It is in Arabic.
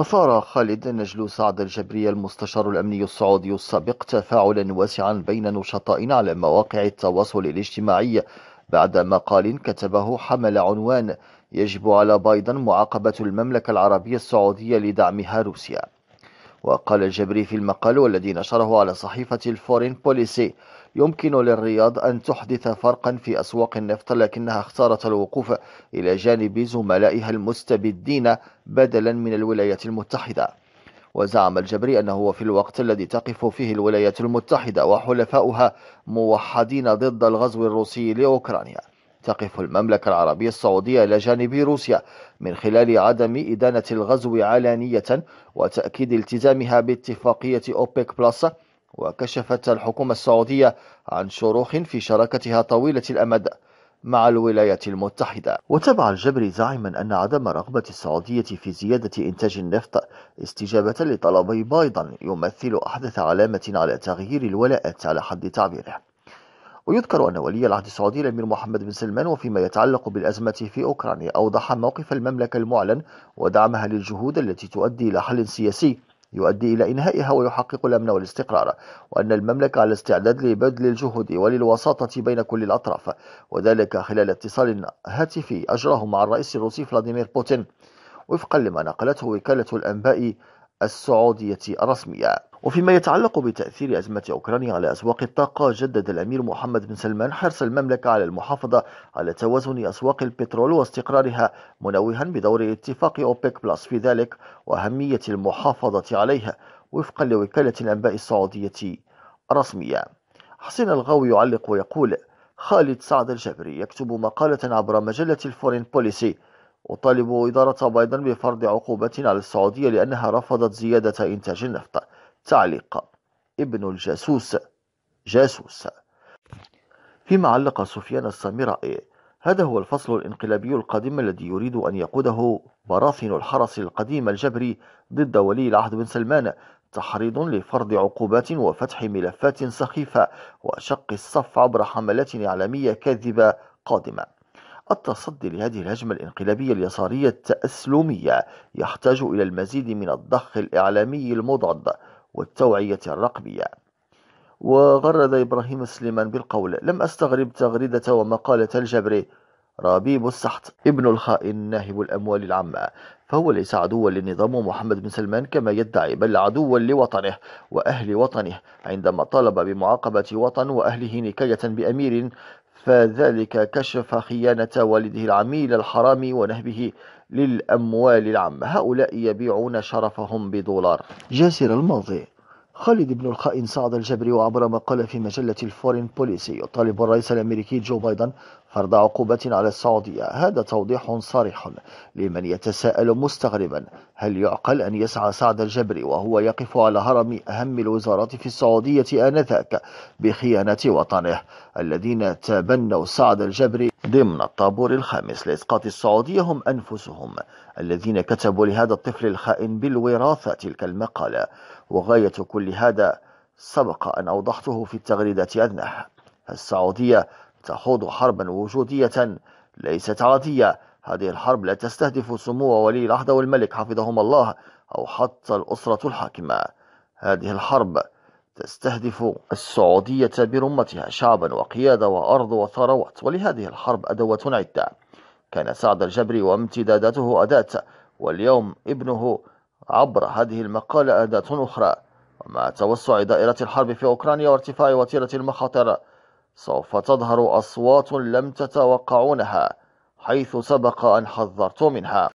أثار خالد نجل سعد الجبري المستشار الأمني السعودي السابق تفاعلا واسعا بين نشطاء على مواقع التواصل الاجتماعي بعد مقال كتبه حمل عنوان يجب على بايدن معاقبة المملكة العربية السعودية لدعمها روسيا وقال الجبري في المقال والذي نشره على صحيفة الفورين بوليسي يمكن للرياض أن تحدث فرقا في أسواق النفط لكنها اختارت الوقوف إلى جانب زملائها المستبدين بدلا من الولايات المتحدة وزعم الجبري أنه في الوقت الذي تقف فيه الولايات المتحدة وحلفاؤها موحدين ضد الغزو الروسي لأوكرانيا تقف المملكة العربية السعودية إلى جانب روسيا من خلال عدم إدانة الغزو علانية وتأكيد التزامها باتفاقية أوبيك بلس وكشفت الحكومة السعودية عن شروخ في شراكتها طويلة الأمد مع الولايات المتحدة وتابع الجبري زاعما أن عدم رغبة السعودية في زيادة إنتاج النفط استجابة لطلبي بايضا يمثل أحدث علامة على تغيير الولاءات على حد تعبيره ويذكر أن ولي العهد السعودي الأمير محمد بن سلمان وفيما يتعلق بالأزمة في أوكرانيا أوضح موقف المملكة المعلن ودعمها للجهود التي تؤدي إلى حل سياسي يؤدي إلى إنهائها ويحقق الأمن والاستقرار وأن المملكة على استعداد لبذل الجهود وللوساطة بين كل الأطراف وذلك خلال اتصال هاتفي أجراه مع الرئيس الروسي فلاديمير بوتين وفقا لما نقلته وكالة الأنباء السعودية الرسمية وفيما يتعلق بتأثير أزمة أوكرانيا على أسواق الطاقة جدد الأمير محمد بن سلمان حرص المملكة على المحافظة على توازن أسواق البترول واستقرارها منوها بدور اتفاق أوبيك بلس في ذلك وأهمية المحافظة عليه وفقا لوكالة الأنباء السعودية الرسمية حسين الغاوي يعلق ويقول خالد سعد الجبري يكتب مقالة عبر مجلة الفورين بوليسي وطالبوا إدارة بايدن بفرض عقوبة على السعودية لأنها رفضت زيادة إنتاج النفط تعليق ابن الجاسوس جاسوس فيما علق سفيان السامرائي هذا هو الفصل الانقلابي القادم الذي يريد أن يقوده براثن الحرس القديم الجبري ضد ولي العهد بن سلمان تحريض لفرض عقوبات وفتح ملفات سخيفة وشق الصف عبر حملات إعلامية كاذبة قادمة التصدي لهذه الهجمة الانقلابية اليسارية التأسلمية يحتاج إلى المزيد من الضخ الإعلامي المضاد والتوعية الرقمية وغرد إبراهيم سليمان بالقول لم أستغرب تغريدة ومقالة الجبري ربيب السحت ابن الخائن ناهب الأموال العامة فهو ليس عدوا للنظام محمد بن سلمان كما يدعي بل عدوا لوطنه وأهل وطنه عندما طالب بمعاقبة وطن وأهله نكاية بأمير فذلك كشف خيانة والده العميل الحرام ونهبه للأموال العامة هؤلاء يبيعون شرفهم بدولار جاسر الماضي خالد بن الخائن صعد الجبري وعبر مقالة في مجلة الفورين بوليسي يطالب الرئيس الأمريكي جو بايدن فرض عقوبة على السعودية هذا توضيح صريح لمن يتساءل مستغربا هل يعقل أن يسعى سعد الجبري وهو يقف على هرم أهم الوزارات في السعودية آنذاك بخيانة وطنه الذين تبنوا سعد الجبري ضمن الطابور الخامس لإسقاط السعودية هم أنفسهم الذين كتبوا لهذا الطفل الخائن بالوراثة تلك المقالة وغاية كل هذا سبق أن أوضحته في التغريدة أذنه السعودية تخوض حربا وجودية ليست عادية هذه الحرب لا تستهدف سمو ولي العهد والملك حفظهما الله أو حتى الأسرة الحاكمة هذه الحرب تستهدف السعودية برمتها شعبا وقيادة وأرض وثروات ولهذه الحرب أدوات عدة كان سعد الجبري وامتداداته أداة واليوم ابنه عبر هذه المقالة أداة أخرى ومع توسع دائرة الحرب في أوكرانيا وارتفاع وتيرة المخاطر سوف تظهر أصوات لم تتوقعونها حيث سبق أن حذرت منها